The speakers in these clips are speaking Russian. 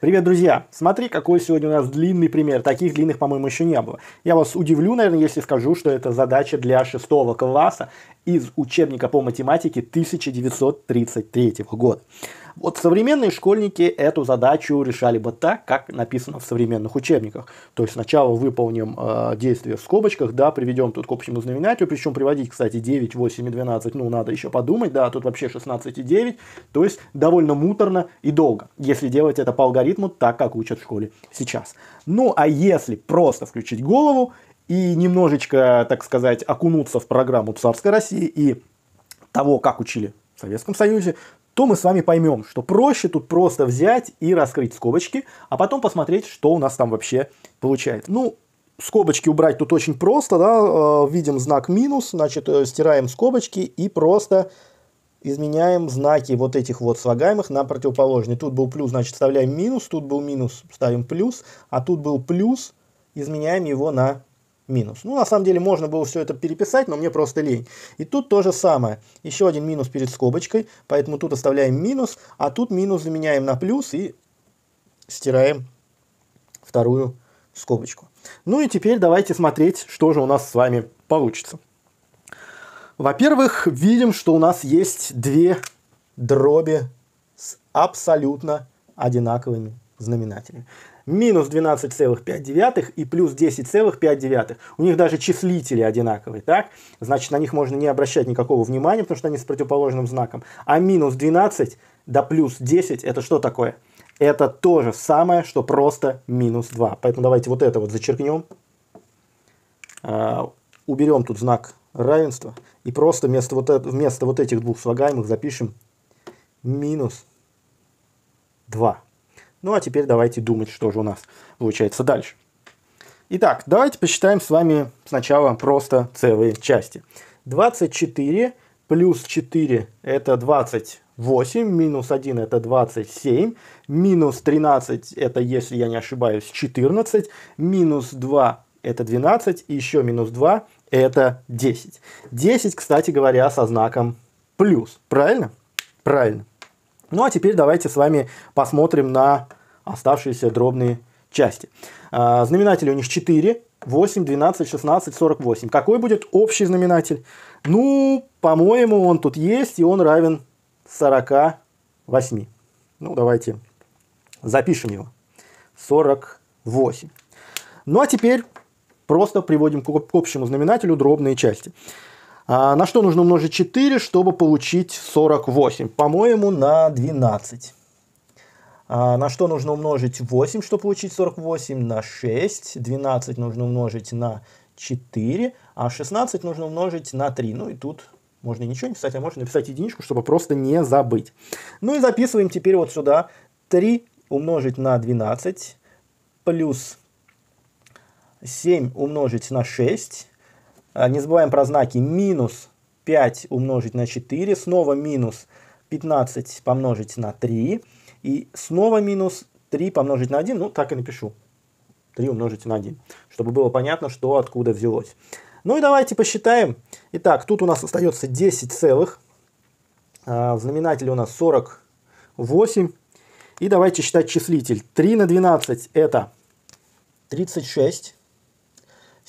Привет, друзья! Смотри, какой сегодня у нас длинный пример. Таких длинных, по-моему, еще не было. Я вас удивлю, наверное, если скажу, что это задача для шестого класса из учебника по математике 1933 года. Вот современные школьники эту задачу решали бы так, как написано в современных учебниках. То есть сначала выполним э, действие в скобочках, да, приведем тут к общему знаменателю, причем приводить, кстати, 9, 8 и 12, ну, надо еще подумать, да, а тут вообще 16 и 9, то есть довольно муторно и долго, если делать это по алгоритму так, как учат в школе сейчас. Ну, а если просто включить голову и немножечко, так сказать, окунуться в программу царской России и того, как учили в Советском Союзе, то мы с вами поймем, что проще тут просто взять и раскрыть скобочки, а потом посмотреть, что у нас там вообще получается. Ну, скобочки убрать тут очень просто, да, э, видим знак минус, значит, э, стираем скобочки и просто изменяем знаки вот этих вот слагаемых на противоположные. Тут был плюс, значит, вставляем минус, тут был минус, ставим плюс, а тут был плюс, изменяем его на минус. Ну, на самом деле, можно было все это переписать, но мне просто лень. И тут то же самое. Еще один минус перед скобочкой, поэтому тут оставляем минус, а тут минус заменяем на плюс и стираем вторую скобочку. Ну и теперь давайте смотреть, что же у нас с вами получится. Во-первых, видим, что у нас есть две дроби с абсолютно одинаковыми знаменателями. Минус 12,5 и плюс 10,5. У них даже числители одинаковые, так? Значит, на них можно не обращать никакого внимания, потому что они с противоположным знаком. А минус 12 до плюс 10 это что такое? Это то же самое, что просто минус 2. Поэтому давайте вот это вот зачеркнем. А, уберем тут знак равенства. И просто вместо вот, это, вместо вот этих двух слагаемых запишем минус 2. Ну а теперь давайте думать, что же у нас получается дальше. Итак, давайте посчитаем с вами сначала просто целые части. 24 плюс 4 это 28, минус 1 это 27, минус 13 это, если я не ошибаюсь, 14, минус 2 это 12, и еще минус 2 это 10. 10, кстати говоря, со знаком плюс, правильно? Правильно. Ну а теперь давайте с вами посмотрим на оставшиеся дробные части. А, знаменатели у них 4, 8, 12, 16, 48. Какой будет общий знаменатель? Ну, по-моему, он тут есть, и он равен 48. Ну, давайте запишем его. 48. Ну, а теперь просто приводим к общему знаменателю дробные части. А, на что нужно умножить 4, чтобы получить 48? По-моему, на 12. А, на что нужно умножить 8, чтобы получить 48? На 6. 12 нужно умножить на 4, а 16 нужно умножить на 3. Ну и тут можно ничего не писать, а можно написать единичку, чтобы просто не забыть. Ну и записываем теперь вот сюда 3 умножить на 12 плюс 7 умножить на 6 а, не забываем про знаки минус 5 умножить на 4, снова минус 15 помножить на 3, и снова минус 3 помножить на 1, ну так и напишу, 3 умножить на 1, чтобы было понятно, что откуда взялось. Ну и давайте посчитаем. Итак, тут у нас остается 10 целых, а, в знаменателе у нас 48, и давайте считать числитель. 3 на 12 это 36,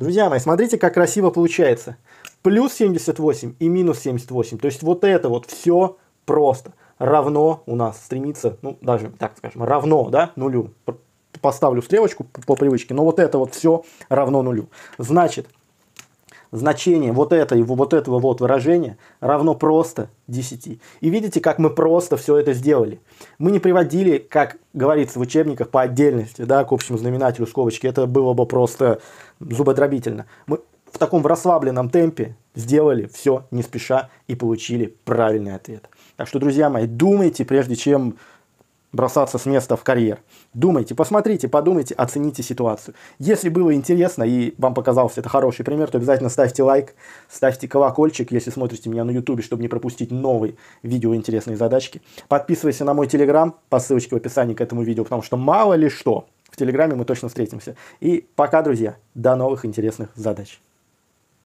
Друзья мои, смотрите, как красиво получается. Плюс 78 и минус 78. То есть вот это вот все просто. Равно у нас стремится, ну даже так скажем, равно да, нулю поставлю стрелочку по привычке, но вот это вот все равно нулю. Значит, значение вот, этой, вот этого вот выражения равно просто 10. И видите, как мы просто все это сделали. Мы не приводили, как говорится в учебниках, по отдельности, да, к общему знаменателю скобочки. Это было бы просто зубодробительно. Мы в таком расслабленном темпе сделали все не спеша и получили правильный ответ. Так что, друзья мои, думайте, прежде чем бросаться с места в карьер. Думайте, посмотрите, подумайте, оцените ситуацию. Если было интересно и вам показался это хороший пример, то обязательно ставьте лайк, ставьте колокольчик, если смотрите меня на ютубе, чтобы не пропустить новые видео интересные задачки. Подписывайся на мой телеграм по ссылочке в описании к этому видео, потому что мало ли что, в телеграме мы точно встретимся. И пока, друзья, до новых интересных задач.